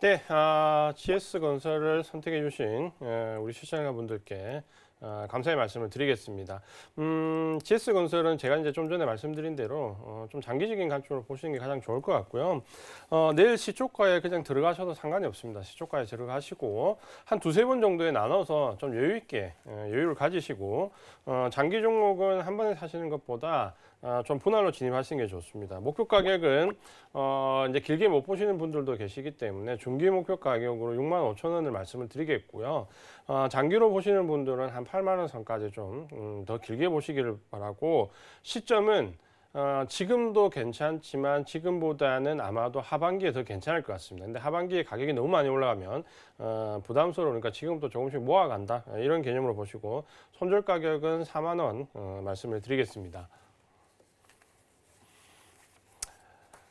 네, 아, GS건설을 선택해 주신 우리 시청자분들께 아, 감사의 말씀을 드리겠습니다. 음, GS건설은 제가 이제 좀 전에 말씀드린 대로 어, 좀 장기적인 관점으로 보시는 게 가장 좋을 것 같고요. 어, 내일 시초가에 그냥 들어가셔도 상관이 없습니다. 시초가에 들어가시고 한 두세 번 정도에 나눠서 좀 여유 있게 여유를 가지시고 어, 장기 종목은 한 번에 사시는 것보다 아, 좀 분할로 진입하시는 게 좋습니다. 목표 가격은 어, 이제 길게 못 보시는 분들도 계시기 때문에 중기 목표 가격으로 6만 5천 원을 말씀을 드리겠고요. 어, 장기로 보시는 분들은 한 8만 원 선까지 좀더 음, 길게 보시기를 바라고 시점은 어, 지금도 괜찮지만 지금보다는 아마도 하반기에 더 괜찮을 것 같습니다. 근데 하반기에 가격이 너무 많이 올라가면 어, 부담스러우니까 지금도 조금씩 모아간다 이런 개념으로 보시고 손절 가격은 4만 원 어, 말씀을 드리겠습니다.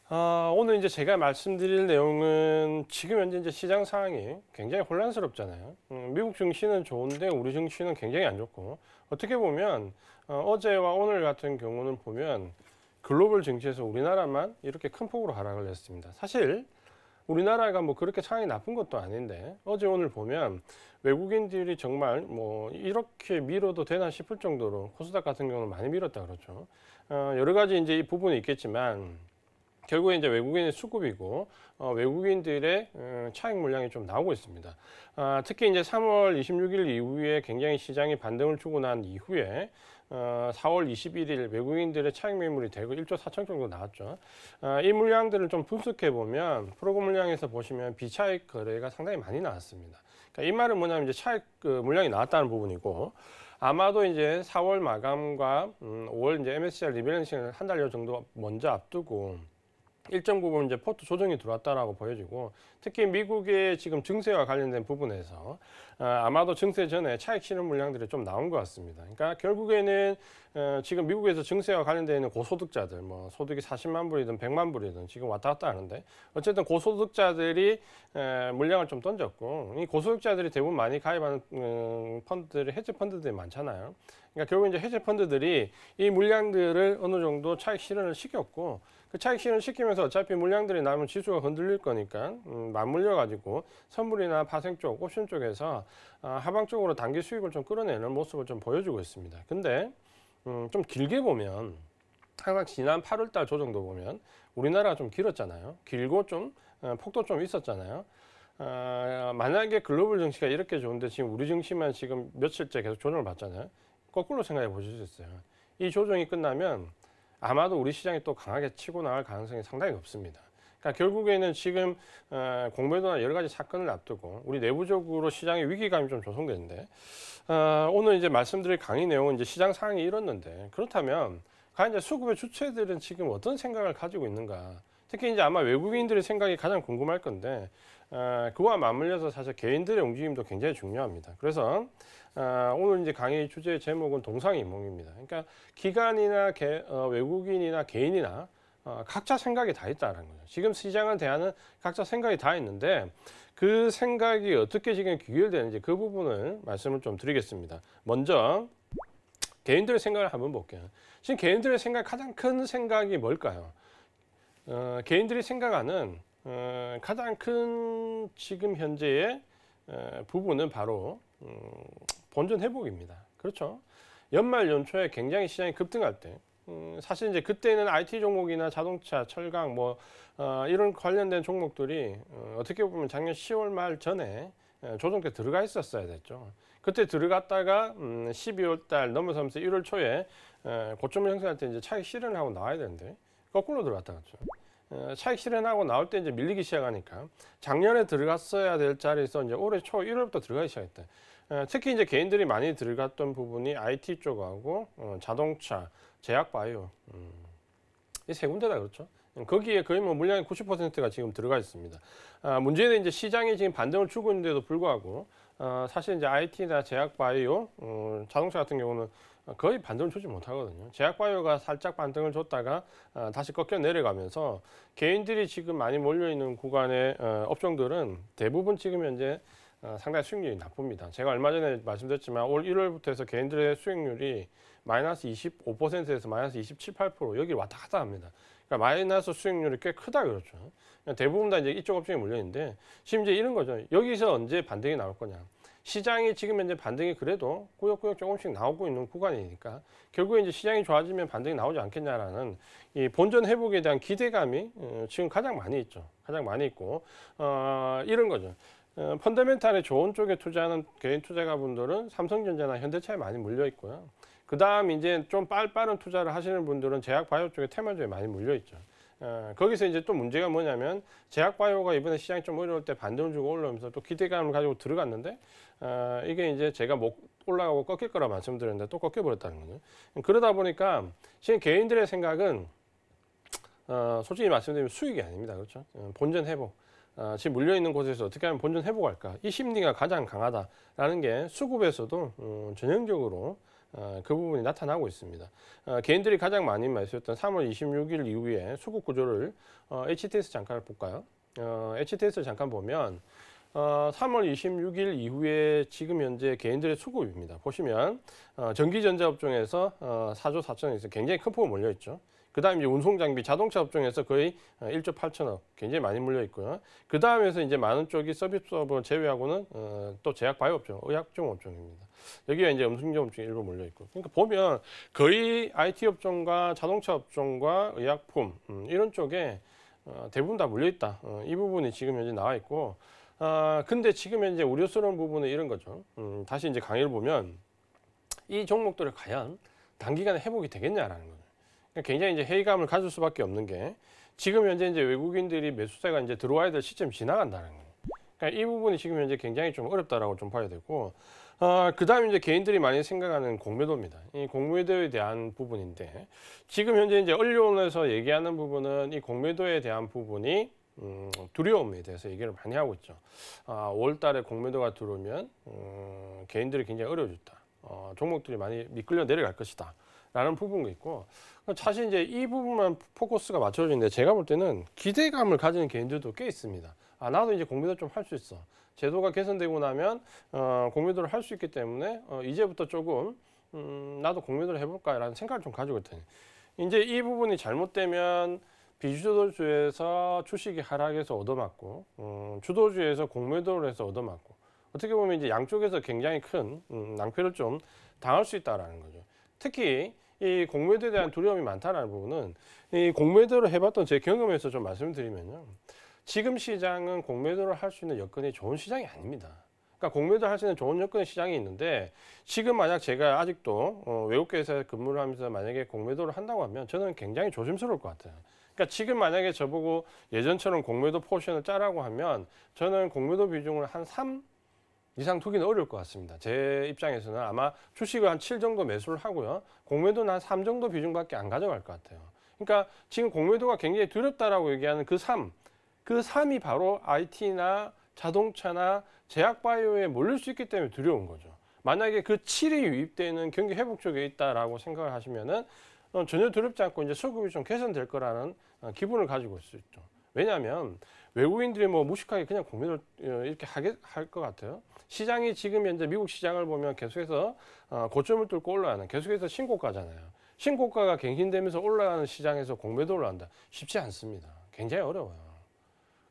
어, 오늘 이제 제가 말씀드릴 내용은 지금 현재 이제 시장 상황이 굉장히 혼란스럽잖아요. 음, 미국 증시는 좋은데 우리 증시는 굉장히 안 좋고 어떻게 보면 어, 어제와 오늘 같은 경우는 보면 글로벌 증시에서 우리나라만 이렇게 큰 폭으로 하락을 했습니다. 사실 우리나라가 뭐 그렇게 상황이 나쁜 것도 아닌데 어제 오늘 보면 외국인들이 정말 뭐 이렇게 밀어도 되나 싶을 정도로 코스닥 같은 경우는 많이 밀었다 그렇죠 어, 여러 가지 이제 이 부분이 있겠지만 결국에 이제 외국인의 수급이고 어, 외국인들의 음, 차익 물량이 좀 나오고 있습니다. 아, 특히 이제 3월 26일 이후에 굉장히 시장이 반등을 주고 난 이후에 어, 4월 21일 외국인들의 차익 매물이 대거 1조 4천 정도 나왔죠. 아, 이 물량들을 좀 분석해 보면 프로그 물량에서 보시면 비차익 거래가 상당히 많이 나왔습니다. 그러니까 이 말은 뭐냐면 이제 차익 그 물량이 나왔다는 부분이고 아마도 이제 4월 마감과 음, 5월 이제 MSCI 리밸런싱을 한 달여 정도 먼저 앞두고 일정 부분 이제 포트 조정이 들어왔다라고 보여지고 특히 미국의 지금 증세와 관련된 부분에서 어, 아마도 증세 전에 차익 실현 물량들이 좀 나온 것 같습니다. 그러니까 결국에는 어, 지금 미국에서 증세와 관련되어 있는 고소득자들 뭐 소득이 40만 불이든 100만 불이든 지금 왔다 갔다 하는데 어쨌든 고소득자들이 어, 물량을 좀 던졌고 이 고소득자들이 대부분 많이 가입하는 음, 펀드들이 해제 펀드들이 많잖아요. 그러니까 결국 이제 해제 펀드들이 이 물량들을 어느 정도 차익 실현을 시켰고 그 차익 실현 시키면서 어차피 물량들이 남은 지수가 흔들릴 거니까 음, 맞물려 가지고 선물이나 파생 쪽, 옵션 쪽에서 아, 하방 쪽으로 단기 수익을 좀 끌어내는 모습을 좀 보여주고 있습니다. 근데 음, 좀 길게 보면 항상 지난 8월달 조정도 보면 우리나라가 좀 길었잖아요. 길고 좀 어, 폭도 좀 있었잖아요. 아, 만약에 글로벌 증시가 이렇게 좋은데 지금 우리 증시만 지금 며칠째 계속 조정을 받잖아요. 거꾸로 생각해 보실 수 있어요. 이 조정이 끝나면 아마도 우리 시장이 또 강하게 치고 나갈 가능성이 상당히 높습니다. 그러니까 결국에는 지금 어, 공매도나 여러 가지 사건을 앞두고 우리 내부적으로 시장의 위기감이 좀 조성되는데 어, 오늘 이제 말씀드릴 강의 내용은 이제 시장 상황이 이렇는데 그렇다면 과연 이제 수급의 주체들은 지금 어떤 생각을 가지고 있는가 특히 이제 아마 외국인들의 생각이 가장 궁금할 건데 어, 그와 맞물려서 사실 개인들의 움직임도 굉장히 중요합니다. 그래서 어, 오늘 이제 강의 주제의 제목은 동상이몽입니다. 그러니까 기관이나 개, 어, 외국인이나 개인이나 각자 생각이 다 있다는 거죠. 지금 시장을 대하는 각자 생각이 다 있는데 그 생각이 어떻게 지금 귀결되는지 그 부분을 말씀을 좀 드리겠습니다. 먼저 개인들의 생각을 한번 볼게요. 지금 개인들의 생각 가장 큰 생각이 뭘까요? 어, 개인들이 생각하는 어, 가장 큰 지금 현재의 어, 부분은 바로 음, 본전 회복입니다. 그렇죠? 연말 연초에 굉장히 시장이 급등할 때 음, 사실 이제 그때는 IT 종목이나 자동차, 철강 뭐 어, 이런 관련된 종목들이 어, 어떻게 보면 작년 10월 말 전에 어, 조정 때 들어가 있었어야 됐죠. 그때 들어갔다가 음, 12월 달 넘어서면서 1월 초에 에, 어, 고점을 형성할 때 이제 차익 실현하고 나와야 되는데 거꾸로 들어갔다 갔죠. 어, 차익 실현하고 나올 때 이제 밀리기 시작하니까 작년에 들어갔어야 될 자리에서 이제 올해 초 1월부터 들어가기 시작했대. 어, 특히 이제 개인들이 많이 들어갔던 부분이 IT 쪽하고 어, 자동차, 제약 바이오 음. 이 세 군데다 그렇죠. 거기에 거의 뭐 물량의 90%가 지금 들어가 있습니다. 아, 문제는 이제 시장이 지금 반등을 추구 있는데도 불구하고 어, 사실 이제 IT나 제약 바이오, 어, 자동차 같은 경우는 거의 반등을 주지 못하거든요. 제약바이오가 살짝 반등을 줬다가 어, 다시 꺾여 내려가면서 개인들이 지금 많이 몰려있는 구간의 어, 업종들은 대부분 지금 현재 어, 상당히 수익률이 나쁩니다. 제가 얼마 전에 말씀드렸지만 올 1월부터 해서 개인들의 수익률이 마이너스 25%에서 마이너스 27, 8% 여기 왔다 갔다 합니다. 그러니까 마이너스 수익률이 꽤 크다 그렇죠. 대부분 다 이제 이쪽 업종에 몰려 있는데 심지어 이런 거죠. 여기서 언제 반등이 나올 거냐. 시장이 지금 현재 반등이 그래도 꾸역꾸역 조금씩 나오고 있는 구간이니까 결국에 이제 시장이 좋아지면 반등이 나오지 않겠냐라는 이 본전 회복에 대한 기대감이 어, 지금 가장 많이 있죠. 가장 많이 있고 어, 이런 거죠. 어, 펀더멘탈에 좋은 쪽에 투자하는 개인 투자가 분들은 삼성전자나 현대차에 많이 물려 있고요. 그 다음 이제 좀 빨빠른 투자를 하시는 분들은 제약바이오 쪽에 테마주에 많이 물려 있죠. 어, 거기서 이제 또 문제가 뭐냐면 제약바이오가 이번에 시장이 좀 어려울 때 반등 주고 올라오면서 또 기대감을 가지고 들어갔는데 아, 이게 이제 제가 목 올라가고 꺾일 거라 말씀드렸는데 또 꺾여버렸다는 거죠. 그러다 보니까 지금 개인들의 생각은 어, 솔직히 말씀드리면 수익이 아닙니다. 그렇죠? 어, 본전 회복. 어, 지금 물려있는 곳에서 어떻게 하면 본전 회복할까? 이 심리가 가장 강하다라는 게 수급에서도 음, 전형적으로 어, 그 부분이 나타나고 있습니다. 어, 개인들이 가장 많이 말씀했던 3월 26일 이후에 수급 구조를 어, HTS 잠깐 볼까요? 어, HTS 잠깐 보면 어, 3월 26일 이후에 지금 현재 개인들의 수급입니다. 보시면 어, 전기전자 업종에서 어, 4조 4천에서 굉장히 큰폭으 몰려 있죠. 그 다음 이제 운송장비, 자동차 업종에서 거의 1조 어, 8천억 굉장히 많이 몰려 있고요. 그 다음에서 이제 많은 쪽이 서비스업을 제외하고는 어, 또 제약 바이오 업종, 의약종 업종입니다. 여기가 이제 음식점 업종이 일부 몰려 있고. 그러니까 보면 거의 IT 업종과 자동차 업종과 의약품 음, 이런 쪽에 어, 대부분 다 몰려 있다. 어, 이 부분이 지금 현재 나와 있고. 아, 근데 지금 이제 우려스러운 부분은 이런 거죠. 음, 다시 이제 강의를 보면 이 종목들을 과연 단기간에 회복이 되겠냐라는 거죠. 그러니까 굉장히 이제 회의감을 가질 수밖에 없는 게 지금 현재 이제 외국인들이 매수세가 이제 들어와야 될 시점이 지나간다는 거예요. 그러니까 이 부분이 지금 현재 굉장히 좀 어렵다라고 좀 봐야 되고 어, 그다음에 이제 개인들이 많이 생각하는 공매도입니다. 이 공매도에 대한 부분인데 지금 현재 이제 언론에서 얘기하는 부분은 이 공매도에 대한 부분이 음, 두려움에 대해서 얘기를 많이 하고 있죠. 아, 5월달에 공매도가 들어오면 음, 개인들이 굉장히 어려워졌다. 어, 종목들이 많이 미끌려 내려갈 것이다. 라는 부분도 있고 그러니까 사실 이제 이 부분만 포커스가 맞춰지는데 제가 볼 때는 기대감을 가지는 개인들도 꽤 있습니다. 아 나도 이제 공매도 좀 할 수 있어. 제도가 개선되고 나면 어, 공매도를 할 수 있기 때문에 어, 이제부터 조금 음, 나도 공매도를 해볼까라는 생각을 좀 가지고 있더니 이제 이 부분이 잘못되면 비주도주에서 주식이 하락해서 얻어맞고 음, 주도주에서 공매도를 해서 얻어맞고 어떻게 보면 이제 양쪽에서 굉장히 큰 음, 낭패를 좀 당할 수 있다라는 거죠. 특히 이 공매도에 대한 두려움이 많다는 부분은 이 공매도를 해봤던 제 경험에서 좀 말씀드리면요. 지금 시장은 공매도를 할 수 있는 여건이 좋은 시장이 아닙니다. 그러니까 공매도 할 수 있는 좋은 여건의 시장이 있는데 지금 만약 제가 아직도 어, 외국계 에서 근무를 하면서 만약에 공매도를 한다고 하면 저는 굉장히 조심스러울 것 같아요. 그러니까 지금 만약에 저보고 예전처럼 공매도 포션을 짜라고 하면 저는 공매도 비중을 한 3 이상 투기는 어려울 것 같습니다. 제 입장에서는 아마 주식을 한 7 정도 매수를 하고요. 공매도는 한 3 정도 비중밖에 안 가져갈 것 같아요. 그러니까 지금 공매도가 굉장히 두렵다라고 얘기하는 그 3, 그 3이 바로 IT나 자동차나 제약바이오에 몰릴 수 있기 때문에 두려운 거죠. 만약에 그 7이 유입되는 경기 회복 쪽에 있다라고 생각을 하시면은 전혀 두렵지 않고 이제 수급이 좀 개선될 거라는 어, 기분을 가지고 있을 수 있죠. 왜냐하면 외국인들이 뭐 무식하게 그냥 공매를 어, 이렇게 하게 할 것 같아요. 시장이 지금 현재 미국 시장을 보면 계속해서 어, 고점을 뚫고 올라가는 계속해서 신고가잖아요. 신고가가 갱신되면서 올라가는 시장에서 공매도 올라간다. 쉽지 않습니다. 굉장히 어려워요.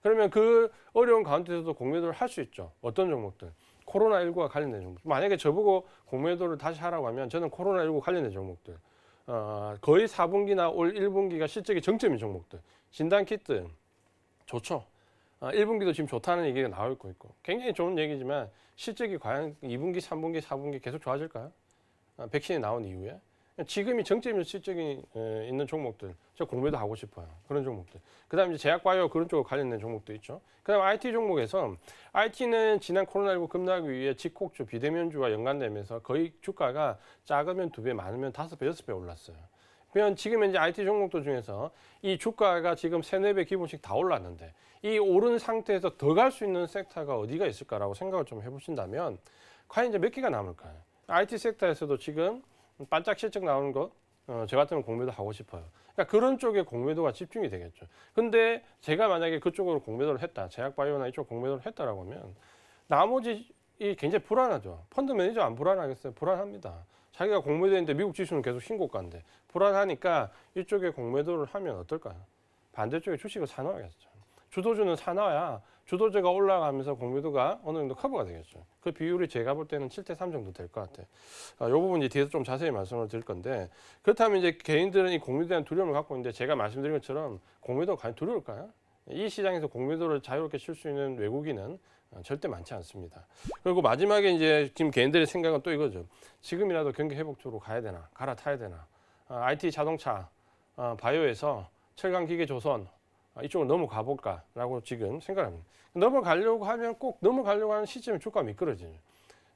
그러면 그 어려운 가운데서도 공매도를 할 수 있죠. 어떤 종목들. 코로나19와 관련된 종목. 만약에 저보고 공매도를 다시 하라고 하면 저는 코로나19 관련된 종목들. 어, 거의 4분기나 올 1분기가 실적이 정점인 종목들. 진단키트 좋죠. 어, 1분기도 지금 좋다는 얘기가 나오고 있고 굉장히 좋은 얘기지만 실적이 과연 2분기, 3분기, 4분기 계속 좋아질까요? 어, 백신이 나온 이후에. 지금이 정점이 실적이 있는 종목들 저 공부도 하고 싶어요 그런 종목들 그다음에 제약과이 그런 쪽으로 관련된 종목도 있죠 그다음 IT 종목에서 IT는 지난 코로나19 급락을 위해 직콕주 비대면주와 연관되면서 거의 주가가 작으면 두배 많으면 다섯 배 여섯 배 올랐어요 그러면 지금 현재 IT 종목들 중에서 이 주가가 지금 세네 배 기본씩 다 올랐는데 이 오른 상태에서 더 갈 수 있는 섹터가 어디가 있을까라고 생각을 좀 해보신다면 과연 이제 몇 개가 남을까요? IT 섹터에서도 지금 반짝 실적 나오는 것, 어, 저 같으면 공매도 하고 싶어요. 그러니까 그런 쪽에 공매도가 집중이 되겠죠. 근데 제가 만약에 그쪽으로 공매도를 했다, 제약바이오나 이쪽 공매도를 했다라고 하면 나머지 이 굉장히 불안하죠. 펀드 매니저 안 불안하겠어요? 불안합니다. 자기가 공매도했는데 미국 지수는 계속 신고가인데 불안하니까 이쪽에 공매도를 하면 어떨까요? 반대쪽에 주식을 사놓아야겠죠. 주도주는 사놔야 주도주가 올라가면서 공유도가 어느 정도 커버가 되겠죠. 그 비율이 제가 볼 때는 7대 3 정도 될 것 같아요. 아, 요 부분 이제 뒤에서 좀 자세히 말씀을 드릴 건데 그렇다면 이제 개인들은 이 공유도에 대한 두려움을 갖고 있는데 제가 말씀드린 것처럼 공유도가 과연 두려울까요? 이 시장에서 공유도를 자유롭게 칠 수 있는 외국인은 어, 절대 많지 않습니다. 그리고 마지막에 이제 지금 개인들의 생각은 또 이거죠. 지금이라도 경기 회복 쪽으로 가야 되나, 갈아타야 되나. 아, IT 자동차, 아, 바이오에서 철강기계 조선, 아, 이쪽으로 넘어가 볼까라고 지금 생각합니다. 넘어가려고 하면 꼭 넘어가려고 하는 시점에 주가 미끄러지죠.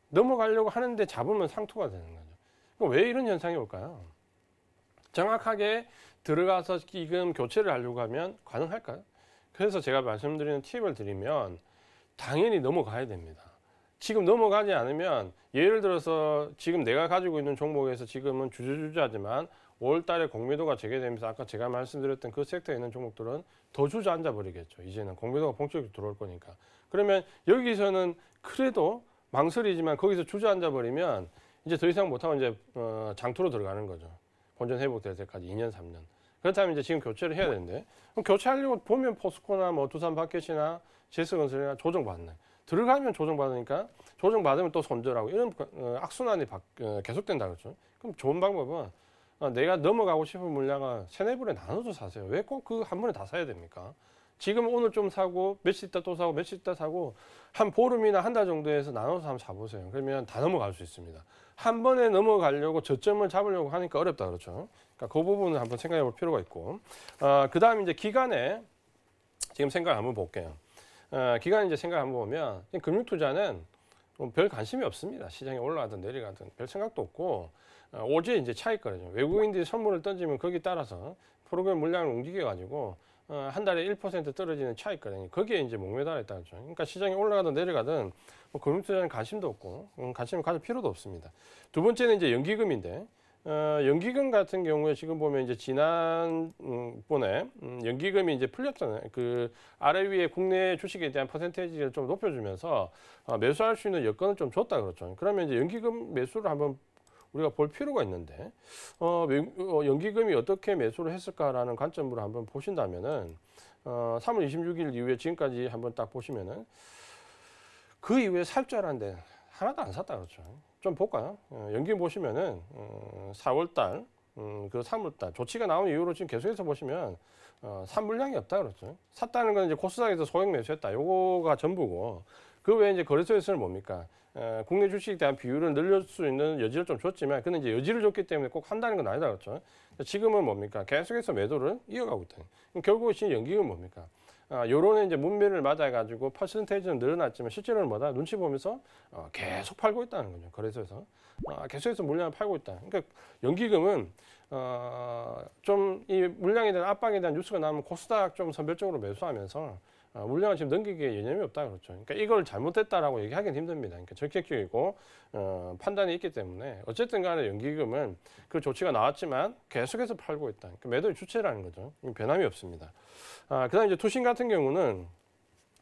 넘어가려고 하는데 잡으면 상투가 되는 거죠. 왜 이런 현상이 올까요? 정확하게 들어가서 지금 교체를 하려고 하면 가능할까요? 그래서 제가 말씀드리는 팁을 드리면 당연히 넘어가야 됩니다. 지금 넘어가지 않으면 예를 들어서 지금 내가 가지고 있는 종목에서 지금은 주저주저하지만 5월달에 공매도가 재개되면서 아까 제가 말씀드렸던 그 섹터에 있는 종목들은 더 주저앉아 버리겠죠. 이제는 공매도가 본격적으로 들어올 거니까. 그러면 여기서는 그래도 망설이지만 거기서 주저앉아 버리면 이제 더 이상 못하고 이제 어, 장투로 들어가는 거죠. 본전 회복될 때까지 2년, 3년. 그렇다면 이제 지금 교체를 해야 되는데 그럼 교체하려고 보면 포스코나 뭐 두산 바켓이나 제스건설이나 조정받는 들어가면 조정받으니까 조정받으면 또 손절하고 이런 어, 악순환이 어, 계속된다 그렇죠 그럼 좋은 방법은 어, 내가 넘어가고 싶은 물량은 세네 분에 나눠서 사세요. 왜 꼭 그 한 번에 다 사야 됩니까? 지금 오늘 좀 사고 며칠 있다 또 사고 며칠 있다 사고 한 보름이나 한 달 정도에서 나눠서 한번 사보세요. 그러면 다 넘어갈 수 있습니다. 한 번에 넘어가려고 저점을 잡으려고 하니까 어렵다 그렇죠. 그러니까 그 부분을 한번 생각해 볼 필요가 있고 어, 그 다음 이제 기간에 지금 생각을 한번 볼게요. 어, 기간 이제 생각 한번 보면 금융 투자는 뭐 별 관심이 없습니다. 시장에 올라가든 내려가든 별 생각도 없고 어제 이제 차익거래죠. 외국인들이 선물을 던지면 거기 에 따라서 프로그램 물량을 움직여가지고 어, 한 달에 1% 떨어지는 차익 거래니 거기에 이제 목매달아 있다 그죠 그러니까 시장이 올라가든 내려가든 뭐 금융 투자는 관심도 없고 음, 관심을 가질 필요도 없습니다. 두 번째는 이제 연기금인데 어, 연기금 같은 경우에 지금 보면 이제 지난번에 음, 음, 연기금이 이제 풀렸잖아요. 그 아래 위에 국내 주식에 대한 퍼센테이지를 좀 높여주면서 어, 매수할 수 있는 여건을 좀 줬다 그렇죠. 그러면 이제 연기금 매수를 한번 우리가 볼 필요가 있는데 어, 어, 연기금이 어떻게 매수를 했을까라는 관점으로 한번 보신다면은 어, 3월 26일 이후에 지금까지 한번 딱 보시면은 그 이후에 살 줄 알았는데 하나도 안 샀다 그렇죠. 좀 볼까요? 어, 연기금 보시면은 어, 4월달 음, 그 3월달 조치가 나온 이후로 지금 계속해서 보시면 어, 산 물량이 없다 그렇죠. 샀다는 건 이제 코스닥에서 소액 매수했다. 요거가 전부고 그 외에 이제 거래소에서는 뭡니까? 에, 국내 주식에 대한 비율을 늘릴 수 있는 여지를 좀 줬지만 근데 이제 여지를 줬기 때문에 꼭 한다는 건 아니다 그렇죠. 지금은 뭡니까? 계속해서 매도를 이어가고 있다. 결국 이 연기금 은 뭡니까? 아, 요런 이제 문매를 맞아가지고 퍼센테이지는 늘어났지만 실제로는 뭐다 눈치 보면서 어, 계속 팔고 있다는 거죠 거래소에서 아, 계속해서 물량을 팔고 있다. 그러니까 연기금은 어, 좀 이 물량에 대한 압박에 대한 뉴스가 나오면 코스닥 좀 선별적으로 매수하면서 아, 물량을 지금 넘기기에 예념이 없다 그렇죠. 그러니까 이걸 잘못했다라고 얘기하기는 힘듭니다. 그러니까 적객적이고 어, 판단이 있기 때문에 어쨌든 간에 연기금은 그 조치가 나왔지만 계속해서 팔고 있다. 그러니까 매도의 주체라는 거죠. 변함이 없습니다. 아, 그다음 이제 투신 같은 경우는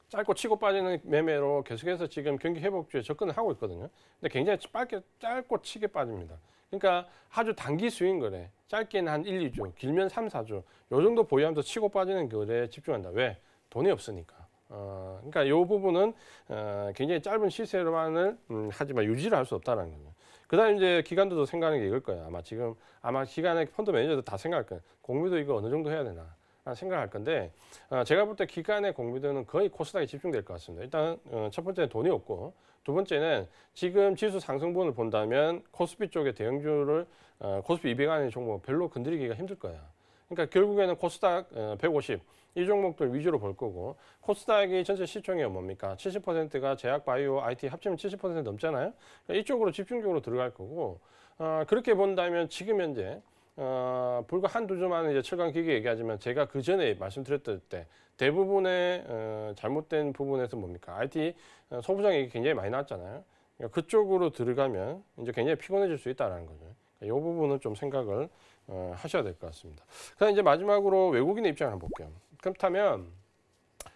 짧고 치고 빠지는 매매로 계속해서 지금 경기 회복주에 접근을 하고 있거든요. 근데 굉장히 짧게 짧고 치게 빠집니다. 그러니까 아주 단기 수익 거래, 짧게는 한 1, 2주, 길면 3, 4주 요 정도 보유하면서 치고 빠지는 거래에 집중한다. 왜? 돈이 없으니까. 어, 그러니까 요 부분은 어, 굉장히 짧은 시세만을 로 음, 하지만 유지를 할 수 없다는 거죠. 그다음 이제 기관들도 생각하는 게 이럴 거예요. 아마 지금 아마 기관의 펀드 매니저도 다 생각할 거예요. 공미도 이거 어느 정도 해야 되나 아, 생각할 건데 어, 제가 볼 때 기관의 공미도는 거의 코스닥에 집중될 것 같습니다. 일단 어, 첫 번째는 돈이 없고 두 번째는 지금 지수 상승분을 본다면 코스피 쪽의 대형주를 어, 코스피 200 안의 종목 별로 건드리기가 힘들 거예요. 그러니까 결국에는 코스닥 어, 150이 종목들 위주로 볼 거고 코스닥이 전체 시총이 뭡니까? 70%가 제약, 바이오, IT 합치면 70% 넘잖아요. 그러니까 이쪽으로 집중적으로 들어갈 거고 어, 그렇게 본다면 지금 현재 어, 불과 한두 주 만에 이제 철강 기계 얘기하지만 제가 그 전에 말씀드렸던 때 대부분의 어, 잘못된 부분에서 뭡니까? IT 소부장 얘기 굉장히 많이 나왔잖아요. 그러니까 그쪽으로 들어가면 이제 굉장히 피곤해질 수 있다는 거죠. 이 그러니까 부분은 좀 생각을 어, 하셔야 될 것 같습니다. 그다음 이제 마지막으로 외국인의 입장을 한번 볼게요. 그렇다면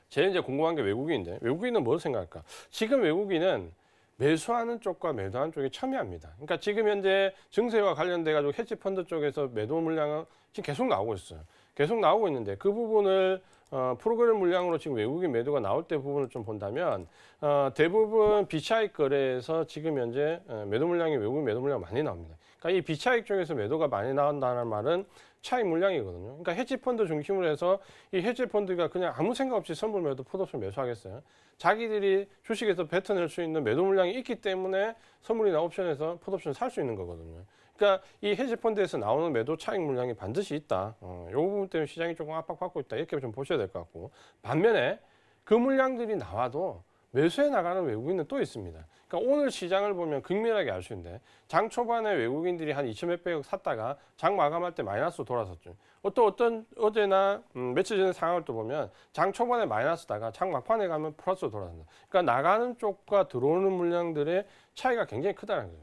제일 이제 궁금한 게 외국인인데 외국인은 뭘 생각할까? 지금 외국인은 매수하는 쪽과 매도하는 쪽이 첨예합니다. 그러니까 지금 현재 증세와 관련돼 가지고 헤지펀드 쪽에서 매도 물량은 지금 계속 나오고 있어요. 계속 나오고 있는데 그 부분을 어, 프로그램 물량으로 지금 외국인 매도가 나올 때 부분을 좀 본다면 어, 대부분 비차익 거래에서 지금 현재 어, 매도 물량이 외국인 매도 물량 많이 나옵니다. 그러니까 이 비차익 중에서 매도가 많이 나온다는 말은 차익 물량이거든요. 그러니까 헤지펀드 중심으로 해서 이 헤지펀드가 그냥 아무 생각 없이 선물 매도, 풋옵션 매수하겠어요. 자기들이 주식에서 뱉어낼 수 있는 매도 물량이 있기 때문에 선물이나 옵션에서 풋옵션 살수 있는 거거든요. 그러니까 이 헤지펀드에서 나오는 매도 차익 물량이 반드시 있다. 어, 이 부분 때문에 시장이 조금 압박받고 있다. 이렇게 좀 보셔야 될 것 같고 반면에 그 물량들이 나와도 매수에 나가는 외국인은 또 있습니다. 그러니까 오늘 시장을 보면 극렬하게 알 수 있는데 장 초반에 외국인들이 한 2천 몇백억 샀다가 장 마감할 때마이너스 돌아섰죠. 또 어떤 어제나 음, 며칠 전의 상황을 또 보면 장 초반에 마이너스다가 장 막판에 가면 플러스 돌아선다. 그러니까 나가는 쪽과 들어오는 물량들의 차이가 굉장히 크다는 거예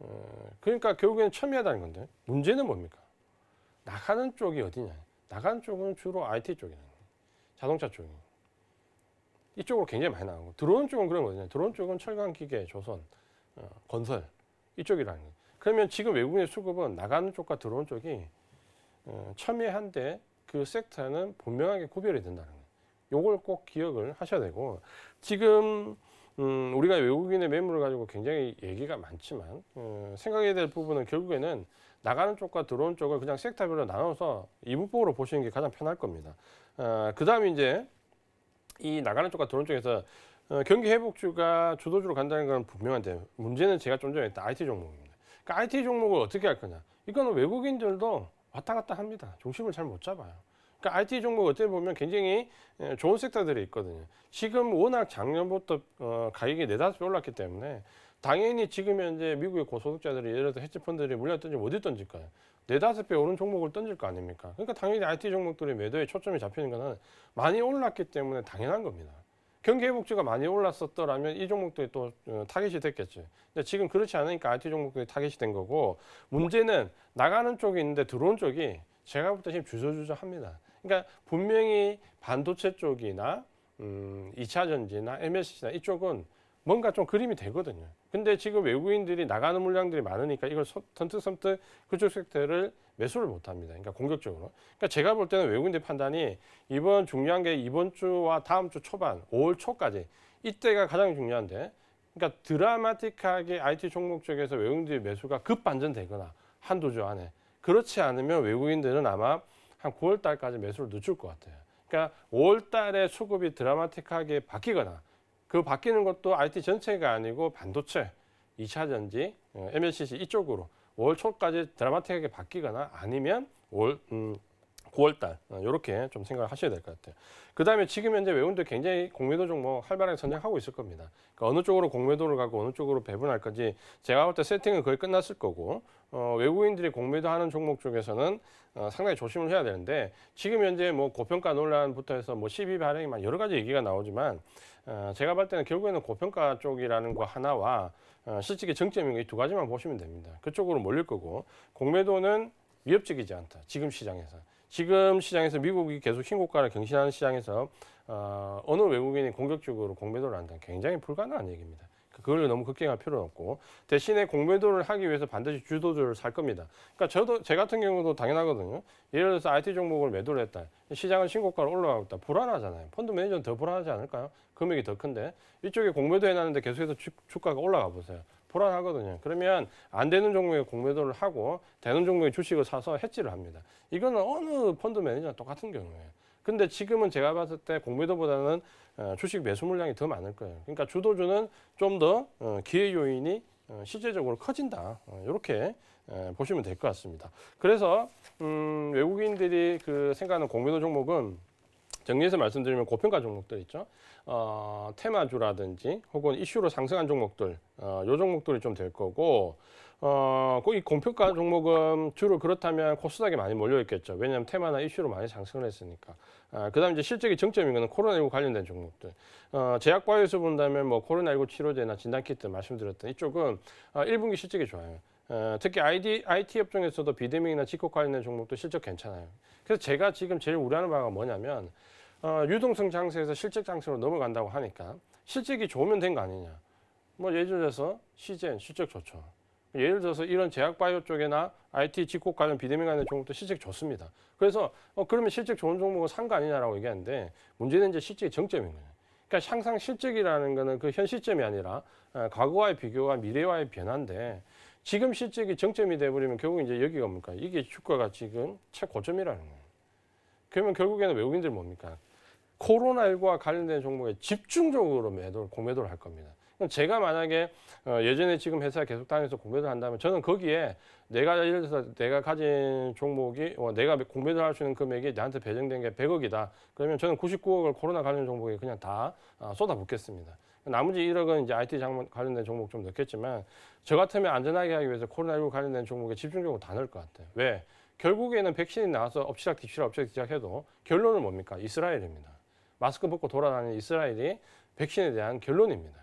어, 그러니까 결국에는 첨예하다는 건데 문제는 뭡니까? 나가는 쪽이 어디냐? 나가는 쪽은 주로 IT 쪽이냐? 자동차 쪽이에요. 이쪽으로 굉장히 많이 나오고 드론 쪽은 그런 거거든요 드론 쪽은 철강 기계, 조선, 어, 건설 이쪽이라는 거예요. 그러면 지금 외국인의 수급은 나가는 쪽과 들어온 쪽이 어, 첨예한데 그 섹터는 분명하게 구별이 된다는 거예요. 요걸 꼭 기억을 하셔야 되고 지금 음, 우리가 외국인의 매물을 가지고 굉장히 얘기가 많지만 어, 생각해야 될 부분은 결국에는 나가는 쪽과 들어온 쪽을 그냥 섹터별로 나눠서 이북법으로 보시는 게 가장 편할 겁니다. 아, 그 다음에 이제 이 나가는 쪽과 들어오 쪽에서 어, 경기 회복주가 주도주로 간다는 건 분명한데 문제는 제가 좀 전에 했던 IT 종목입니다. 그러니까 IT 종목을 어떻게 할 거냐. 이거 외국인들도 왔다 갔다 합니다. 중심을 잘 못 잡아요. 그러니까 IT 종목 어떻게 보면 굉장히 예, 좋은 섹터들이 있거든요. 지금 워낙 작년부터 어, 가격이 네다섯 배 올랐기 때문에 당연히 지금 현재 미국의 고소득자들이 예를 들어 헤지펀드들이 물려 던지 어디 던질까요? 네다섯 배 오른 종목을 던질 거 아닙니까? 그러니까 당연히 IT 종목들의 매도에 초점이 잡히는 것은 많이 올랐기 때문에 당연한 겁니다. 경기 회복지가 많이 올랐었더라면 이 종목들이 또 어, 타겟이 됐겠지. 근데 지금 그렇지 않으니까 IT 종목들이 타겟이 된 거고 문제는 나가는 쪽이 있는데 들어온 쪽이 제가 볼때 지금 주저주저합니다. 그러니까 분명히 반도체 쪽이나 음, 2차 전지나 MSC나 이쪽은 뭔가 좀 그림이 되거든요. 근데 지금 외국인들이 나가는 물량들이 많으니까 이걸 선뜻선뜻 그쪽 섹터를 매수를 못 합니다. 그러니까 공격적으로. 그러니까 제가 볼 때는 외국인들 판단이 이번 중요한 게 이번 주와 다음 주 초반, 5월 초까지 이때가 가장 중요한데 그러니까 드라마틱하게 IT 종목 쪽에서 외국인들의 매수가 급반전되거나 한두 주 안에 그렇지 않으면 외국인들은 아마 한 9월 달까지 매수를 늦출 것 같아요. 그러니까 5월 달에 수급이 드라마틱하게 바뀌거나 그 바뀌는 것도 IT 전체가 아니고 반도체, 2차전지, 어, MLCC 이쪽으로 5월 초까지 드라마틱하게 바뀌거나 아니면 올 음, 9월달 이렇게 어, 좀 생각을 하셔야 될 것 같아요. 그 다음에 지금 현재 외국인들 굉장히 공매도 좀목 뭐 활발하게 선정하고 있을 겁니다. 그러니까 어느 쪽으로 공매도를 가고 어느 쪽으로 배분할 건지 제가 볼 때 세팅은 거의 끝났을 거고 어, 외국인들이 공매도하는 종목 쪽에서는 어, 상당히 조심을 해야 되는데 지금 현재 뭐 고평가 논란부터 해서 뭐 시비 발행이 막 여러 가지 얘기가 나오지만 어, 제가 볼 때는 결국에는 고평가 쪽이라는 거 하나와 어, 실직히 정점인 이두 가지만 보시면 됩니다. 그쪽으로 몰릴 거고 공매도는 위협적이지 않다. 지금 시장에서. 지금 시장에서 미국이 계속 신고가를 경신하는 시장에서 어, 어느 외국인이 공격적으로 공매도를 한다는 굉장히 불가능한 얘기입니다. 그걸 너무 걱정할 필요는 없고 대신에 공매도를 하기 위해서 반드시 주도주를 살 겁니다. 그러니까 저도 제 같은 경우도 당연하거든요. 예를 들어서 IT 종목을 매도를 했다. 시장은 신고가로 올라가고 있다. 불안하잖아요. 펀드 매니저는 더 불안하지 않을까요? 금액이 더 큰데 이쪽에 공매도 해놨는데 계속해서 주, 주가가 올라가 보세요. 불안하거든요. 그러면 안 되는 종목에 공매도를 하고 되는 종목에 주식을 사서 해지를 합니다. 이거는 어느 펀드 매니저나 똑같은 경우에요. 근데 지금은 제가 봤을 때 공매도보다는 어, 주식 매수 물량이 더 많을 거예요. 그러니까 주도주는 좀더 어, 기회 요인이 어, 실제적으로 커진다. 이렇게 보시면 될 것 같습니다. 그래서 음, 외국인들이 그 생각하는 공매도 종목은 정리해서 말씀드리면 고평가 종목들 있죠. 어, 테마주라든지 혹은 이슈로 상승한 종목들 어, 요 종목들이 좀 될 거고 어, 거기 그 공평가 종목은 주로 그렇다면 코스닥이 많이 몰려있겠죠. 왜냐하면 테마나 이슈로 많이 상승을 했으니까. 아, 그 다음에 이제 실적이 정점인 거는 코로나19 관련된 종목들. 어, 제약바이오에서 본다면 뭐 코로나19 치료제나 진단키트 말씀드렸던 이쪽은 어, 1분기 실적이 좋아요. 어, 특히 ID, IT 업종에서도 비대면이나 직콕 관련된 종목도 실적 괜찮아요. 그래서 제가 지금 제일 우려하는 바가 뭐냐면 어, 유동성 장세에서 실적 장세로 넘어간다고 하니까 실적이 좋으면 된 거 아니냐. 뭐 예를 들어서 시젠 실적 좋죠. 예를 들어서 이런 제약바이오 쪽이나 IT 직곡 관련 비대면 관련 종목도 실적 좋습니다. 그래서 어, 그러면 실적 좋은 종목을 산거 아니냐라고 얘기하는데 문제는 이제 실적의 정점인 거예요. 그러니까 향상 실적이라는 거는 그현실점이 아니라 어, 과거와의 비교와 미래와의 변화인데 지금 실적이 정점이 돼버리면 결국 이제 여기가 뭡니까? 이게 주가가 지금 최고점이라는 거예요. 그러면 결국에는 외국인들 뭡니까? 코로나19와 관련된 종목에 집중적으로 매도를 공매도를 할 겁니다. 제가 만약에 어, 예전에 지금 회사에 계속 다니면서 공매도를 한다면 저는 거기에 내가 예를 들어서 내가 가진 종목이 어, 내가 공매도를 할 수 있는 금액이 나한테 배정된 게 100억이다. 그러면 저는 99억을 코로나 관련 종목에 그냥 다 어, 쏟아붓겠습니다. 나머지 1억은 이제 IT 장 관련된 종목 좀 넣겠지만 저 같으면 안전하게 하기 위해서 코로나19 관련된 종목에 집중적으로 다 넣을 것 같아요. 왜? 결국에는 백신이 나와서 엎치락 뒤치락 엎치락 뒤치락 해도 결론은 뭡니까? 이스라엘입니다. 마스크 벗고 돌아다니는 이스라엘이 백신에 대한 결론입니다.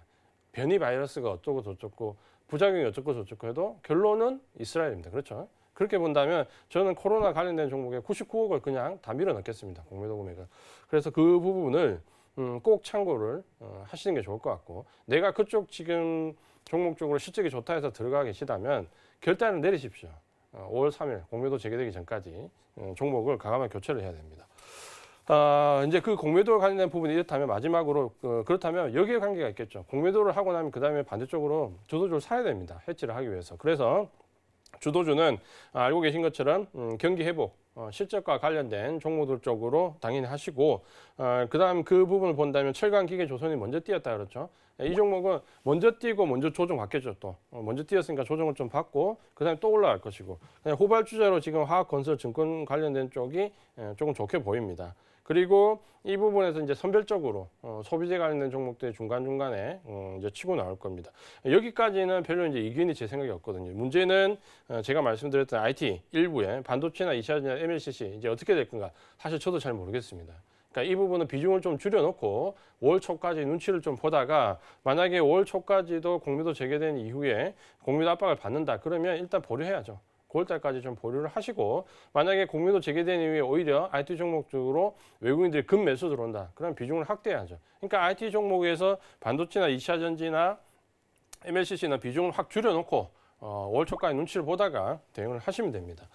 변이 바이러스가 어쩌고 저쩌고 부작용이 어쩌고 저쩌고 해도 결론은 이스라엘입니다. 그렇죠? 그렇게 본다면 저는 코로나 관련된 종목에 99억을 그냥 다 밀어넣겠습니다. 공매도 금액을. 그래서 그 부분을 음, 꼭 참고를 어, 하시는 게 좋을 것 같고 내가 그쪽 지금 종목 쪽으로 실적이 좋다 해서 들어가 계시다면 결단을 내리십시오. 5월 어, 3일 공매도 재개되기 전까지 어, 종목을 가감한 교체를 해야 됩니다. 아, 이제 그 공매도에 관련된 부분이 이렇다면 마지막으로 어, 그렇다면 여기에 관계가 있겠죠. 공매도를 하고 나면 그 다음에 반대쪽으로 주도주를 사야 됩니다. 해치를 하기 위해서. 그래서 주도주는 아, 알고 계신 것처럼 음, 경기 회복, 어, 실적과 관련된 종목들 쪽으로 당연히 하시고 어, 그다음 그 부분을 본다면 철강 기계 조선이 먼저 뛰었다 그렇죠. 이 종목은 먼저 뛰고 먼저 조정 받겠죠 또 어, 먼저 뛰었으니까 조정을 좀 받고 그다음에 또 올라갈 것이고 그냥 호발주자로 지금 화학건설 증권 관련된 쪽이 에, 예, 조금 좋게 보입니다. 그리고 이 부분에서 이제 선별적으로 어, 소비재 관련된 종목들이 중간중간에 음, 이제 치고 나올 겁니다. 여기까지는 별로 이제 이견이 제 생각이 없거든요. 문제는 어, 제가 말씀드렸던 IT 일부에 반도체나 이차전지 MLCC 이제 어떻게 될 건가 사실 저도 잘 모르겠습니다. 그러니까 이 부분은 비중을 좀 줄여놓고 5월 초까지 눈치를 좀 보다가 만약에 5월 초까지도 공매도 재개된 이후에 공매도 압박을 받는다 그러면 일단 보류해야죠. 9월달까지 좀 보류를 하시고 만약에 공매도 재개된 이후에 오히려 IT 종목 쪽으로 외국인들이 급매수 들어온다. 그럼 비중을 확대해야죠. 그러니까 IT 종목에서 반도체나 2차전지나 MLCC나 비중을 확 줄여놓고 어, 월 초까지 눈치를 보다가 대응을 하시면 됩니다.